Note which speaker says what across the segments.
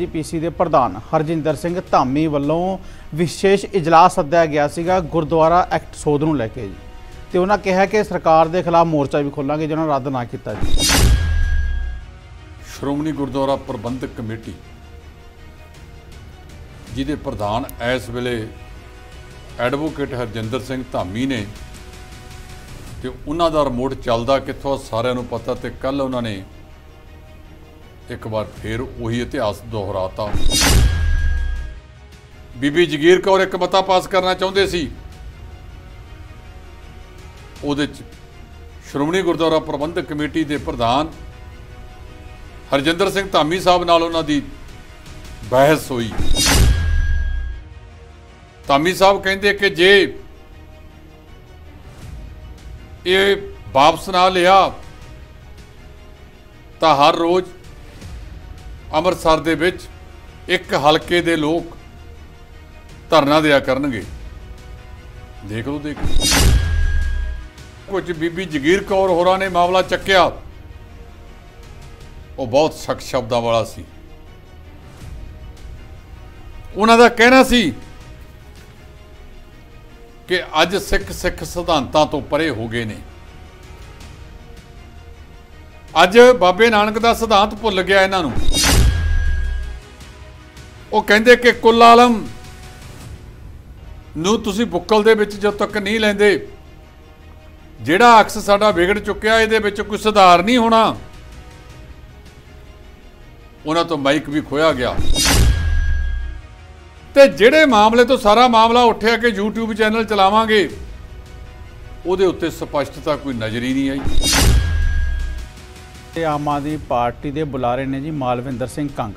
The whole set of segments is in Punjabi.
Speaker 1: ਜੀਪੀਸੀ ਦੇ ਪ੍ਰਧਾਨ ਹਰਜਿੰਦਰ ਸਿੰਘ ਧਾਮੀ ਵੱਲੋਂ ਵਿਸ਼ੇਸ਼ ਇਜਲਾਸ ਸੱਦਿਆ ਗਿਆ ਸੀਗਾ ਗੁਰਦੁਆਰਾ ਐਕਟ ਸੋਧ ਨੂੰ ਲੈ ਕੇ ਜੀ ਤੇ ਉਹਨਾਂ ਕਿਹਾ ਕਿ ਸਰਕਾਰ ਦੇ ਖਿਲਾਫ ਮੋਰਚਾ ਵੀ ਖੋਲਾਂਗੇ ਜਿਹਨਾਂ ਰੱਦ ਨਾ ਕੀਤਾ ਜੀ
Speaker 2: ਸ਼੍ਰੋਮਣੀ ਗੁਰਦੁਆਰਾ ਪ੍ਰਬੰਧਕ ਕਮੇਟੀ ਜਿਹਦੇ ਪ੍ਰਧਾਨ ਇਸ ਵੇਲੇ ਐਡਵੋਕੇਟ ਹਰਜਿੰਦਰ ਸਿੰਘ ਧਾਮੀ ਨੇ ਤੇ ਉਹਨਾਂ ਦਾ ਰਿਮੋਟ ਚੱਲਦਾ ਕਿੱਥੋਂ ਸਾਰਿਆਂ ਨੂੰ ਪਤਾ ਤੇ ਕੱਲ ਉਹਨਾਂ ਨੇ ਇੱਕ ਵਾਰ ਫੇਰ ਉਹੀ ਇਤਿਹਾਸ ਦੁਹਰਾਤਾ ਬੀਬੀ ਜਗੀਰ ਕੌਰ ਇੱਕ ਮਤਾ ਪਾਸ ਕਰਨਾ ਚਾਹੁੰਦੇ ਸੀ ਉਹਦੇ ਚ ਸ਼੍ਰੋਮਣੀ ਗੁਰਦੁਆਰਾ ਪ੍ਰਬੰਧਕ ਕਮੇਟੀ ਦੇ ਪ੍ਰਧਾਨ ਹਰਜਿੰਦਰ ਸਿੰਘ ਧਾਮੀ ਸਾਹਿਬ ਨਾਲ ਉਹਨਾਂ ਦੀ ਬਹਿਸ ਹੋਈ ਧਾਮੀ ਸਾਹਿਬ ਕਹਿੰਦੇ ਕਿ ਜੇ ਇਹ ਵਾਪਸ ਨਾ ਲਿਆ ਤਾਂ ਹਰ ਰੋਜ਼ ਅੰਮ੍ਰਿਤਸਰ ਦੇ ਵਿੱਚ ਇੱਕ ਹਲਕੇ ਦੇ ਲੋਕ ਧਰਨਾ ਦਿਆ ਕਰਨਗੇ ਦੇਖ ਲਓ ਦੇਖ ਕੁਝ ਬੀਬੀ ਜਗੀਰ ਕੌਰ ਹੋਰਾਂ ਨੇ ਮਾਮਲਾ ਚੱਕਿਆ ਉਹ ਬਹੁਤ ਸਖਤ ਸ਼ਬਦਾਂ ਵਾਲਾ ਸੀ ਉਹਨਾਂ ਦਾ ਕਹਿਣਾ ਸੀ ਕਿ ਅੱਜ ਸਿੱਖ ਸਿੱਖ ਸਿਧਾਂਤਾਂ ਤੋਂ ਪਰੇ ਹੋ ਗਏ ਨੇ ਅੱਜ ਬਾਬੇ ਨਾਨਕ ਦਾ ਸਿਧਾਂਤ ਭੁੱਲ ਗਿਆ ਇਹਨਾਂ ਨੂੰ ਉਹ ਕਹਿੰਦੇ ਕਿ ਕੁੱਲ ਆਲਮ ਨੂੰ ਤੁਸੀਂ ਬੁੱਕਲ ਦੇ ਵਿੱਚ ਜਦ ਤੱਕ ਨਹੀਂ ਲੈਂਦੇ ਜਿਹੜਾ ਅਕਸ ਸਾਡਾ ਵਿਗੜ ਚੁੱਕਿਆ ਇਹਦੇ ਵਿੱਚ ਕੋਈ ਸੁਧਾਰ ਨਹੀਂ ਹੋਣਾ ਉਹਨਾਂ ਤੋਂ ਮਾਈਕ ਵੀ ਖੋਇਆ ਗਿਆ ਤੇ ਜਿਹੜੇ ਮਾਮਲੇ ਤੋਂ ਸਾਰਾ ਮਾਮਲਾ ਉੱਠਿਆ ਕਿ YouTube ਚੈਨਲ ਚਲਾਵਾਂਗੇ ਉਹਦੇ ਉੱਤੇ ਸਪਸ਼ਟਤਾ ਕੋਈ ਨਜ਼ਰ ਹੀ ਨਹੀਂ ਆਈ
Speaker 1: ਤੇ ਆਮ ਆਦਮੀ ਪਾਰਟੀ ਦੇ ਬੁਲਾਰੇ ਨੇ ਜੀ ਮਾਲਵਿੰਦਰ ਸਿੰਘ ਕੰਗ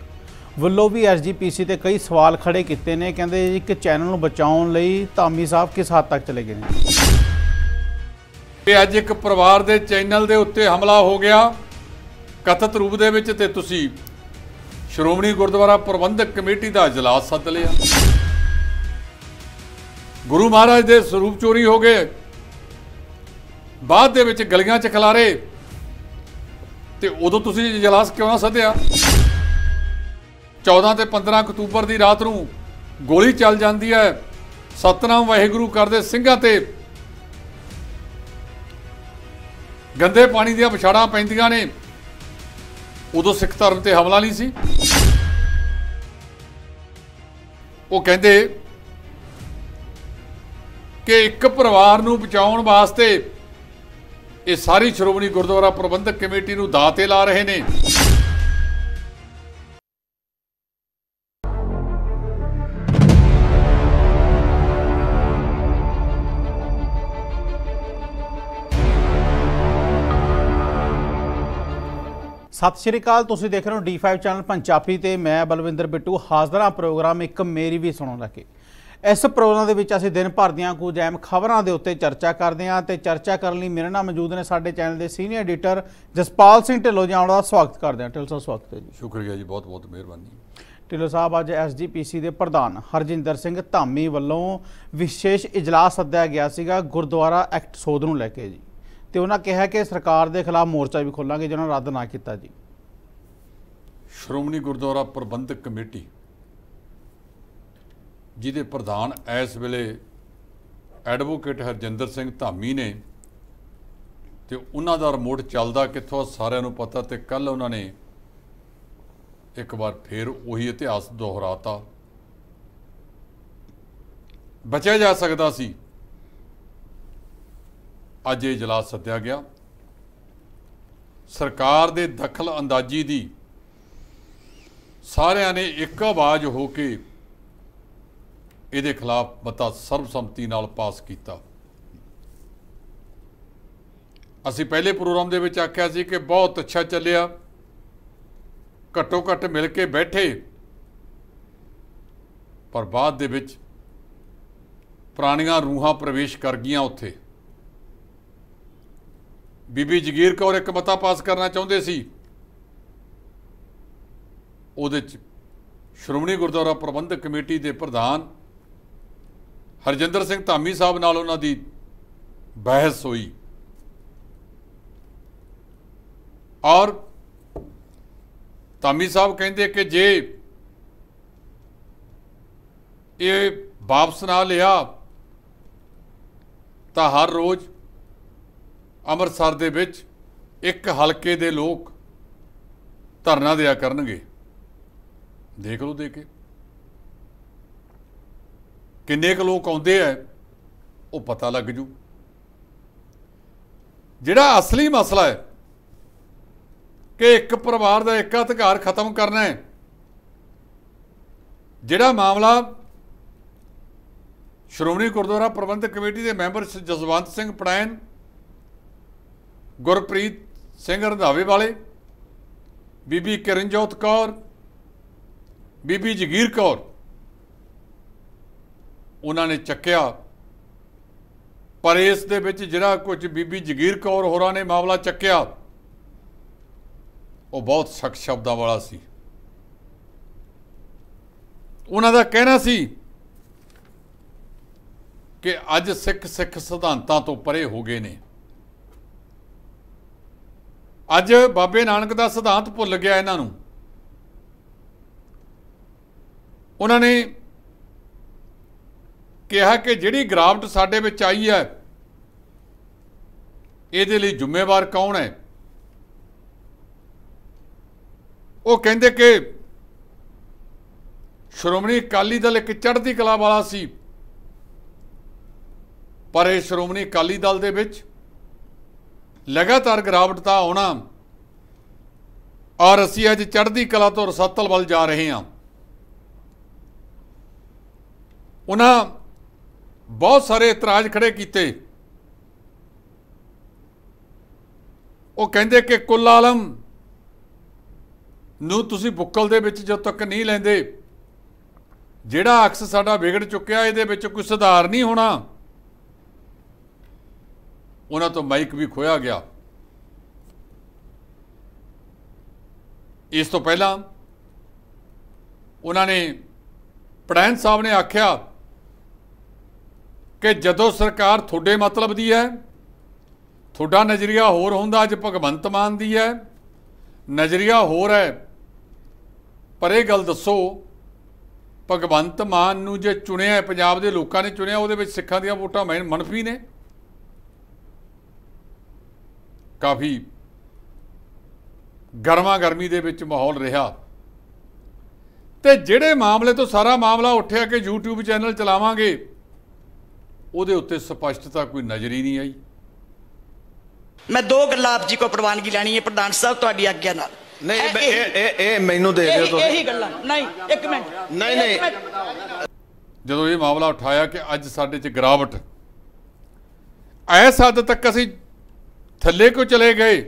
Speaker 1: ਵੱਲੋਂ ਵੀ ਐਸਜੀਪੀਸੀ ਤੇ ਕਈ ਸਵਾਲ ਖੜੇ ਕੀਤੇ ਨੇ ਕਹਿੰਦੇ ਇੱਕ ਚੈਨਲ ਨੂੰ ਬਚਾਉਣ ਲਈ ਧਾਮੀ ਸਾਹਿਬ ਕਿਸ ਹੱਦ ਤੱਕ ਚਲੇ ਗਏ ਨੇ
Speaker 2: ਇਹ ਅੱਜ ਇੱਕ ਪਰਿਵਾਰ ਦੇ ਚੈਨਲ ਦੇ ਉੱਤੇ ਹਮਲਾ ਹੋ ਗਿਆ ਕਥਿਤ ਰੂਪ ਦੇ ਵਿੱਚ ਤੇ ਤੁਸੀਂ ਸ਼੍ਰੋਮਣੀ ਗੁਰਦੁਆਰਾ ਪ੍ਰਬੰਧਕ ਕਮੇਟੀ ਦਾ اجلاس ਸੱਦ ਲਿਆ ਗੁਰੂ ਮਹਾਰਾਜ ਦੇ ਸਰੂਪ ਚੋਰੀ ਹੋ ਗਏ ਬਾਅਦ ਦੇ ਵਿੱਚ ਗਲੀਆਂ 'ਚ ਖਲਾਰੇ ਤੇ ਉਦੋਂ ਤੁਸੀਂ اجلاس ਕਿਉਂ ਸੱਦਿਆ 14 ਤੇ 15 ਅਕਤੂਬਰ ਦੀ ਰਾਤ ਨੂੰ ਗੋਲੀ ਚੱਲ ਜਾਂਦੀ ਹੈ ਸਤਨਾਮ ਵਾਹਿਗੁਰੂ ਕਰਦੇ ਸਿੰਘਾਂ ਤੇ ਗੰਦੇ ਪਾਣੀ ਦੀਆਂ ਪਛਾੜਾਂ ਪੈਂਦੀਆਂ ਨੇ ਉਦੋਂ ਸਿੱਖ ਧਰਮ ਤੇ ਹਮਲਾ ਨਹੀਂ ਸੀ ਉਹ ਕਹਿੰਦੇ ਕਿ ਇੱਕ ਪਰਿਵਾਰ ਨੂੰ ਬਚਾਉਣ ਵਾਸਤੇ ਇਹ ਸਾਰੀ ਸ਼੍ਰੋਮਣੀ ਗੁਰਦੁਆਰਾ ਪ੍ਰਬੰਧਕ ਕਮੇਟੀ ਨੂੰ ਦਾਤੇ ਲਾ ਰਹੇ ਨੇ
Speaker 1: ਸਤਿ ਸ਼੍ਰੀ ਅਕਾਲ ਤੁਸੀਂ ਦੇਖ ਰਹੇ ਹੋ ਡੀ5 ਚੈਨਲ ਪੰਜਾਬੀ ਤੇ ਮੈਂ ਬਲਵਿੰਦਰ ਬਿੱਟੂ ਹਾਜ਼ਰਾਂ ਪ੍ਰੋਗਰਾਮ ਇੱਕ ਮੇਰੀ ਵੀ ਸੁਣੋ ਲੱਗੇ ਇਸ ਪ੍ਰੋਗਰਾਮ ਦੇ ਵਿੱਚ ਅਸੀਂ ਦਿਨ ਭਰ ਦੀਆਂ ਕੁਝ ਅਹਿਮ ਖਬਰਾਂ ਦੇ ਉੱਤੇ ਚਰਚਾ ਕਰਦੇ ਹਾਂ ਤੇ ਚਰਚਾ ਕਰਨ ਲਈ ਮੇਰੇ ਨਾਲ ਮੌਜੂਦ ਨੇ ਸਾਡੇ ਚੈਨਲ ਦੇ ਸੀਨੀਅਰ ਐਡੀਟਰ ਜਸਪਾਲ ਸਿੰਘ ਢਿੱਲੋਂ ਜੀ ਆਉਣ ਦਾ ਸਵਾਗਤ ਕਰਦੇ ਹਾਂ ਢਿੱਲੋਂ ਸਾਹਿਬ ਸਵਾਗਤ ਹੈ ਜੀ
Speaker 2: ਸ਼ੁਕਰੀਆ ਜੀ ਬਹੁਤ ਬਹੁਤ ਮਿਹਰਬਾਨੀ
Speaker 1: ਢਿੱਲੋਂ ਸਾਹਿਬ ਅੱਜ ਐਸਜੀਪੀਸੀ ਦੇ ਪ੍ਰਧਾਨ ਹਰਜਿੰਦਰ ਸਿੰਘ ਧਾਮੀ ਵੱਲੋਂ ਵਿਸ਼ੇਸ਼ ਇਜਲਾਸ ਸੱਦਿਆ ਗਿਆ ਸੀਗਾ ਗੁਰਦੁਆਰਾ ਐਕਟ ਸੋਧ ਨੂੰ ਲੈ ਕੇ ਜੀ ਤੇ ਉਹਨਾਂ ਕਿਹਾ ਕਿ ਸਰਕਾਰ ਦੇ ਖਿਲਾਫ ਮੋਰਚਾ ਵੀ ਖੋਲਾਂਗੇ ਜਿਹਨਾਂ ਰੱਦ ਨਾ ਕੀਤਾ ਜੀ
Speaker 2: ਸ਼੍ਰੋਮਣੀ ਗੁਰਦੁਆਰਾ ਪ੍ਰਬੰਧਕ ਕਮੇਟੀ ਜਿਹਦੇ ਪ੍ਰਧਾਨ ਇਸ ਵੇਲੇ ਐਡਵੋਕੇਟ ਹਰਜਿੰਦਰ ਸਿੰਘ ਧਾਮੀ ਨੇ ਤੇ ਉਹਨਾਂ ਦਾ ਰਿਮੋਟ ਚੱਲਦਾ ਕਿੱਥੋਂ ਸਾਰਿਆਂ ਨੂੰ ਪਤਾ ਤੇ ਕੱਲ ਉਹਨਾਂ ਨੇ ਇੱਕ ਵਾਰ ਫੇਰ ਉਹੀ ਇਤਿਹਾਸ ਦੁਹਰਾਤਾ ਬਚਿਆ ਜਾ ਸਕਦਾ ਸੀ ਅੱਜ ਇਹ ਜਲਾਸ ਸੱਦਿਆ ਗਿਆ ਸਰਕਾਰ ਦੇ ਦਖਲ ਅੰਦਾਜ਼ੀ ਦੀ ਸਾਰਿਆਂ ਨੇ ਇੱਕ ਆਵਾਜ਼ ਹੋ ਕੇ ਇਹਦੇ ਖਿਲਾਫ ਮਤਾ ਸਰਬਸੰਮਤੀ ਨਾਲ ਪਾਸ ਕੀਤਾ ਅਸੀਂ ਪਹਿਲੇ ਪ੍ਰੋਗਰਾਮ ਦੇ ਵਿੱਚ ਆਖਿਆ ਸੀ ਕਿ ਬਹੁਤ ਅੱਛਾ ਚੱਲਿਆ ਘੱਟੋ ਘੱਟ ਮਿਲ ਕੇ ਬੈਠੇ ਪਰ ਬਾਅਦ ਦੇ ਵਿੱਚ ਪ੍ਰਾਣੀਆਂ ਰੂਹਾਂ ਪ੍ਰਵੇਸ਼ ਕਰ ਗਈਆਂ ਉੱਥੇ ਬੀਬੀ ਜਗੀਰ ਕੌਰ ਇੱਕ ਮਤਾ ਪਾਸ ਕਰਨਾ ਚਾਹੁੰਦੇ ਸੀ ਉਹਦੇ ਚ ਸ਼੍ਰੋਮਣੀ ਗੁਰਦੁਆਰਾ ਪ੍ਰਬੰਧਕ ਕਮੇਟੀ ਦੇ ਪ੍ਰਧਾਨ ਹਰਜਿੰਦਰ ਸਿੰਘ ਧਾਮੀ ਸਾਹਿਬ ਨਾਲ ਉਹਨਾਂ ਦੀ ਬਹਿਸ ਹੋਈ ਔਰ ਧਾਮੀ ਸਾਹਿਬ ਕਹਿੰਦੇ ਕਿ ਜੇ ਇਹ ਵਾਪਸ ਨਾ ਲਿਆ ਤਾਂ ਹਰ ਰੋਜ਼ ਅੰਮ੍ਰਿਤਸਰ ਦੇ ਵਿੱਚ ਇੱਕ ਹਲਕੇ ਦੇ ਲੋਕ ਧਰਨਾ ਦਿਆ ਕਰਨਗੇ ਦੇਖ ਲਓ ਦੇ ਕੇ ਕਿੰਨੇ ਕੁ ਲੋਕ ਆਉਂਦੇ ਆ ਉਹ ਪਤਾ ਲੱਗ ਜੂ ਜਿਹੜਾ ਅਸਲੀ ਮਸਲਾ ਹੈ ਕਿ ਇੱਕ ਪਰਿਵਾਰ ਦਾ ਇੱਕ ਅਧਿਕਾਰ ਖਤਮ ਕਰਨਾ ਹੈ ਜਿਹੜਾ ਮਾਮਲਾ ਸ਼੍ਰੋਮਣੀ ਗੁਰਦੁਆਰਾ ਪ੍ਰਬੰਧਕ ਕਮੇਟੀ ਦੇ ਮੈਂਬਰ ਜਸਵੰਤ ਸਿੰਘ ਪੜਾਇਨ ਗੁਰਪ੍ਰੀਤ ਸਿੰਘ ਰੰਧਾਵੇ ਵਾਲੇ ਬੀਬੀ ਕਿਰਨਜੋਤ ਕੌਰ ਬੀਬੀ ਜਗੀਰ ਕੌਰ ਉਹਨਾਂ ਨੇ ਚੱਕਿਆ ਪਰ ਇਸ ਦੇ ਵਿੱਚ ਜਿਹੜਾ ਕੁਝ ਬੀਬੀ ਜਗੀਰ ਕੌਰ ਹੋਰਾਂ ਨੇ ਮਾਮਲਾ ਚੱਕਿਆ ਉਹ ਬਹੁਤ ਸਖਤ ਸ਼ਬਦਾਂ ਵਾਲਾ ਸੀ ਉਹਨਾਂ ਦਾ ਕਹਿਣਾ ਸੀ ਕਿ ਅੱਜ ਸਿੱਖ ਸਿੱਖ ਸਿਧਾਂਤਾਂ ਤੋਂ ਪਰੇ ਹੋ ਗਏ ਨੇ ਅੱਜ ਬਾਬੇ ਨਾਨਕ ਦਾ ਸਿਧਾਂਤ ਭੁੱਲ ਗਿਆ ਇਹਨਾਂ ਨੂੰ ਉਹਨਾਂ ਨੇ ਕਿਹਾ ਕਿ ਜਿਹੜੀ ਗ੍ਰਾਫਟ ਸਾਡੇ ਵਿੱਚ ਆਈ ਹੈ ਇਹਦੇ ਲਈ ਜ਼ਿੰਮੇਵਾਰ ਕੌਣ ਹੈ ਉਹ ਕਹਿੰਦੇ ਕਿ ਸ਼੍ਰੋਮਣੀ ਅਕਾਲੀ ਦਲ ਇੱਕ ਚੜ੍ਹਦੀ ਕਲਾ ਵਾਲਾ ਸੀ ਪਰ ਇਹ ਸ਼੍ਰੋਮਣੀ ਅਕਾਲੀ ਦਲ ਦੇ ਵਿੱਚ ਲਗਾਤਾਰ ਗਿਰਾਵਟ ਤਾਂ ਆਉਣਾ ਔਰ ਅਸੀਂ ਅੱਜ ਚੜ੍ਹਦੀ ਕਲਾ ਤੋਂ ਰਸਤਲ ਵੱਲ ਜਾ ਰਹੇ ਹਾਂ ਉਹਨਾਂ ਬਹੁਤ ਸਾਰੇ ਇਤਰਾਜ਼ ਖੜੇ ਕੀਤੇ ਉਹ ਕਹਿੰਦੇ ਕਿ ਕੁੱਲ ਆਲਮ ਨੂੰ ਤੁਸੀਂ ਬੁੱਕਲ ਦੇ ਵਿੱਚ ਜਦ ਤੱਕ ਨਹੀਂ ਲੈਂਦੇ ਜਿਹੜਾ ਅਕਸ ਸਾਡਾ ਵਿਗੜ ਚੁੱਕਿਆ ਇਹਦੇ ਵਿੱਚ ਕੋਈ ਸੁਧਾਰ ਨਹੀਂ ਹੋਣਾ ਉਹਨਾਂ ਤੋਂ ਮਾਈਕ ਵੀ ਖੋਇਆ ਗਿਆ ਇਸ ਤੋਂ ਪਹਿਲਾਂ ਉਹਨਾਂ ਨੇ ਪ੍ਰਧਾਨ ਸਾਹਿਬ ਨੇ ਆਖਿਆ ਕਿ ਜਦੋਂ ਸਰਕਾਰ ਤੁਹਾਡੇ ਮਤਲਬ ਦੀ ਹੈ ਤੁਹਾਡਾ ਨਜ਼ਰੀਆ ਹੋਰ ਹੁੰਦਾ ਅੱਜ ਭਗਵੰਤ ਮਾਨ ਦੀ ਹੈ ਨਜ਼ਰੀਆ ਹੋਰ ਹੈ ਪਰ ਇਹ ਗੱਲ ਦੱਸੋ ਭਗਵੰਤ ਮਾਨ ਨੂੰ ਜੇ ਚੁਣਿਆ ਪੰਜਾਬ ਦੇ ਲੋਕਾਂ ਨੇ ਚੁਣਿਆ ਉਹਦੇ ਵਿੱਚ ਸਿੱਖਾਂ ਦੀਆਂ ਵੋਟਾਂ ਮਨਫੀ ਨੇ ਕਾਫੀ ਗਰਮਾ ਗਰਮੀ ਦੇ ਵਿੱਚ ਮਾਹੌਲ ਰਿਹਾ ਤੇ ਜਿਹੜੇ ਮਾਮਲੇ ਤੋਂ ਸਾਰਾ ਮਾਮਲਾ ਉੱਠਿਆ ਕਿ YouTube ਚੈਨਲ ਚਲਾਵਾਂਗੇ ਉਹਦੇ ਉੱਤੇ ਸਪਸ਼ਟਤਾ ਕੋਈ ਨਜ਼ਰ ਹੀ ਨਹੀਂ ਆਈ ਮੈਂ ਦੋ ਗੱਲਾਂ ਆਪ ਜੀ ਕੋ ਪ੍ਰਵਾਨਗੀ ਲੈਣੀ ਹੈ ਪ੍ਰਧਾਨ ਸਾਹਿਬ ਤੁਹਾਡੀ ਆਗਿਆ ਨਾਲ
Speaker 1: ਨਹੀਂ ਇਹ ਇਹ ਮੈਨੂੰ ਦੇ ਦਿਓ ਤੁਸੀਂ ਇਹੀ ਗੱਲਾਂ ਨਹੀਂ ਇੱਕ ਮਿੰਟ ਨਹੀਂ ਨਹੀਂ
Speaker 2: ਜਦੋਂ ਇਹ ਮਾਮਲਾ ਉਠਾਇਆ ਕਿ ਅੱਜ ਸਾਡੇ 'ਚ ਗਰਾਵਟ ਐਸ ਹੱਦ ਤੱਕ ਅਸੀਂ ਥੱਲੇ ਕੋ ਚਲੇ ਗਏ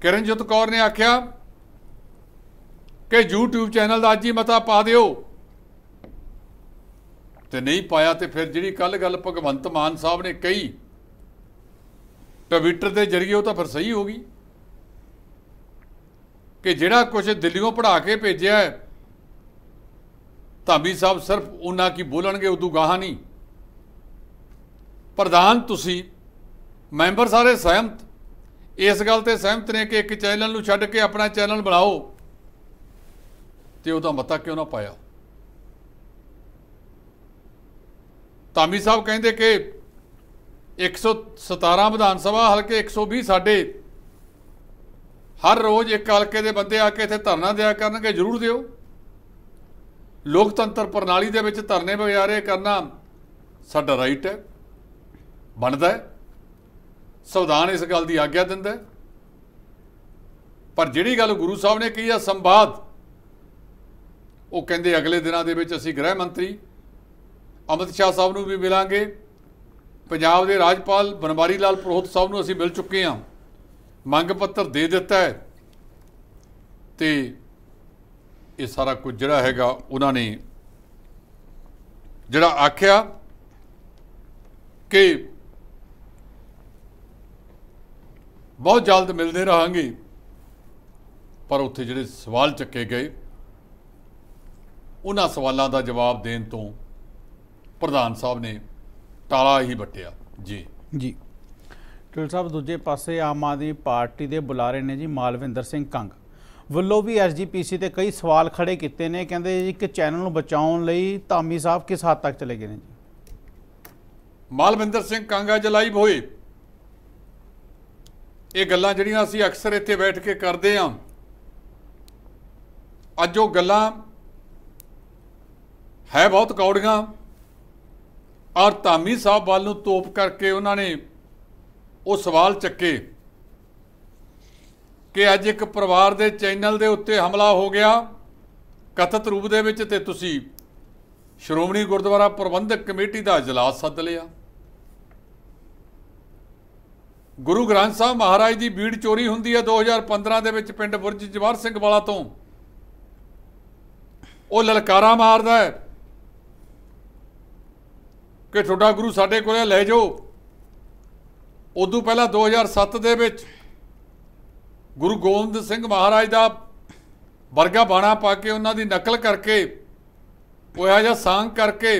Speaker 2: ਕਿਰਨਜੋਤ ਕੌਰ ਨੇ ਆਖਿਆ ਕਿ YouTube ਚੈਨਲ ਦਾ ਅੱਜ ਹੀ ਮਤਾ ਪਾ ਦਿਓ ਤੇ ਨਹੀਂ ਪਾਇਆ ਤੇ ਫਿਰ ਜਿਹੜੀ ਕੱਲ ਗੱਲ ਭਗਵੰਤ ਮਾਨ ਸਾਹਿਬ ਨੇ ਕਹੀ ਟਵਿੱਟਰ ਦੇ ਜ਼ਰੀਏ ਉਹ ਤਾਂ ਫਿਰ ਸਹੀ ਹੋ ਗਈ ਕਿ ਜਿਹੜਾ ਕੁਝ ਦਿੱਲੀੋਂ ਪੜਾ ਕੇ ਭੇਜਿਆ ਹੈ ਧਾਮੀ ਸਾਹਿਬ ਸਿਰਫ ਉਹਨਾਂ ਕੀ ਬੋਲਣਗੇ ਉਦੋਂ ਗਾਹਾਂ ਨਹੀਂ ਪ੍ਰਧਾਨ ਤੁਸੀਂ ਮੈਂਬਰ ਸਾਰੇ ਸਹਿਮਤ ਇਸ ਗੱਲ ਤੇ ਸਹਿਮਤ ਨੇ ਕਿ ਇੱਕ ਚੈਨਲ ਨੂੰ ਛੱਡ ਕੇ ਆਪਣਾ ਚੈਨਲ ਬਣਾਓ ਤੇ ਉਹਦਾ ਮਤਾ ਕਿਉਂ ਨਾ ਪਾਇਆ ਤਾਮੀ ਸਾਹਿਬ ਕਹਿੰਦੇ ਕਿ 117 ਵਿਧਾਨ ਸਭਾ ਹਲਕੇ 120 ਸਾਡੇ ਹਰ ਰੋਜ਼ ਇੱਕ ਹਲਕੇ ਦੇ ਬੰਦੇ ਆ ਕੇ ਇੱਥੇ ਧਰਨਾ ਦਿਆ ਕਰਨਗੇ ਜ਼ਰੂਰ ਦਿਓ ਲੋਕਤੰਤਰ ਪ੍ਰਣਾਲੀ ਦੇ ਵਿੱਚ ਧਰਨੇ ਵਿਚਾਰੇ ਕਰਨਾ ਸਾਡਾ ਰਾਈਟ ਹੈ ਬਣਦਾ ਹੈ ਸੰਵਿਧਾਨ ਇਸ ਗੱਲ ਦੀ ਆਗਿਆ ਦਿੰਦਾ ਹੈ ਪਰ ਜਿਹੜੀ ਗੱਲ ਗੁਰੂ ਸਾਹਿਬ ਨੇ ਕਹੀ ਆ ਸੰਵਾਦ ਉਹ ਕਹਿੰਦੇ ਅਗਲੇ ਦਿਨਾਂ ਦੇ ਵਿੱਚ ਅਸੀਂ ਗ੍ਰਹਿ ਮੰਤਰੀ ਅਮਿਤ ਸ਼ਾਹ ਸਾਹਿਬ ਨੂੰ ਵੀ ਮਿਲਾਂਗੇ ਪੰਜਾਬ ਦੇ ਰਾਜਪਾਲ ਬਨਵਾਰੀ ਲਾਲ ਪ੍ਰੋਹਤ ਸਾਹਿਬ ਨੂੰ ਅਸੀਂ ਮਿਲ ਚੁੱਕੇ ਹਾਂ ਮੰਗ ਪੱਤਰ ਦੇ ਦਿੱਤਾ ਹੈ ਤੇ ਇਹ ਸਾਰਾ ਕੁਝ ਜਿਹੜਾ ਹੈਗਾ ਉਹਨਾਂ ਨੇ ਜਿਹੜਾ ਆਖਿਆ ਕਿ ਬਹੁਤ ਜਲਦ ਮਿਲਦੇ ਰਹਾਂਗੇ ਪਰ ਉੱਥੇ ਜਿਹੜੇ ਸਵਾਲ ਚੱਕੇ ਗਏ ਉਹਨਾਂ ਸਵਾਲਾਂ ਦਾ ਜਵਾਬ ਦੇਣ ਤੋਂ ਪ੍ਰਧਾਨ ਸਾਹਿਬ ਨੇ ਤਾਲਾ ਹੀ ਬਟਿਆ ਜੀ
Speaker 1: ਜੀ ਟਿਲ ਸਾਹਿਬ ਦੂਜੇ ਪਾਸੇ ਆਮ ਆਦਮੀ ਪਾਰਟੀ ਦੇ ਬੁਲਾਰੇ ਨੇ ਜੀ ਮਾਲਵਿੰਦਰ ਸਿੰਘ ਕੰਗ ਵੱਲੋਂ ਵੀ ਐਸਜੀਪੀਸੀ ਤੇ ਕਈ ਸਵਾਲ ਖੜੇ ਕੀਤੇ ਨੇ ਕਹਿੰਦੇ ਜੀ ਕਿ ਚੈਨਲ ਨੂੰ ਬਚਾਉਣ ਲਈ ਧਾਮੀ ਸਾਹਿਬ ਕਿਸ ਹੱਦ ਤੱਕ ਚਲੇ ਗਏ ਨੇ ਜੀ
Speaker 2: ਮਾਲਵਿੰਦਰ ਸਿੰਘ ਕੰਗਾ ਜਲਾਈ ਹੋਏ ਇਹ ਗੱਲਾਂ ਜਿਹੜੀਆਂ ਅਸੀਂ ਅਕਸਰ ਇੱਥੇ ਬੈਠ ਕੇ ਕਰਦੇ ਆਂ ਅੱਜ ਉਹ ਗੱਲਾਂ ਹੈ ਬਹੁਤ ਕੌੜੀਆਂ ਔਰ ਧਾਮੀ ਸਾਹਿਬ ਵੱਲ ਨੂੰ ਤੋਪ ਕਰਕੇ ਉਹਨਾਂ ਨੇ ਉਹ ਸਵਾਲ ਚੱਕੇ ਕਿ ਅੱਜ ਇੱਕ ਪਰਿਵਾਰ ਦੇ ਚੈਨਲ ਦੇ ਉੱਤੇ ਹਮਲਾ ਹੋ ਗਿਆ ਕਥਤ ਰੂਪ ਦੇ ਵਿੱਚ ਤੇ ਤੁਸੀਂ ਸ਼੍ਰੋਮਣੀ ਗੁਰਦੁਆਰਾ ਪ੍ਰਬੰਧਕ ਕਮੇਟੀ ਦਾ اجلاس ਸੱਦ ਲਿਆ ਗੁਰੂ ਗ੍ਰੰਥ ਸਾਹਿਬ ਮਹਾਰਾਜ ਦੀ ਬੀੜ ਚੋਰੀ ਹੁੰਦੀ ਹੈ 2015 ਦੇ ਵਿੱਚ ਪਿੰਡ ਬੁਰਜ ਜਵਾਰ ਸਿੰਘ ਵਾਲਾ ਤੋਂ ਉਹ ਲਲਕਾਰਾ ਮਾਰਦਾ ਹੈ ਕਿ ਤੁਹਾਡਾ ਗੁਰੂ ਸਾਡੇ ਕੋਲੇ ਲੈ ਜਾਓ ਉਦੋਂ ਪਹਿਲਾਂ 2007 ਦੇ ਵਿੱਚ ਗੁਰੂ ਗੋਬਿੰਦ ਸਿੰਘ ਮਹਾਰਾਜ ਦਾ ਵਰਗਾ ਬਾਣਾ ਪਾ ਕੇ ਉਹਨਾਂ ਦੀ ਨਕਲ ਕਰਕੇ ਉਹ ਆ ਜਿਹਾ ਸਾੰਗ ਕਰਕੇ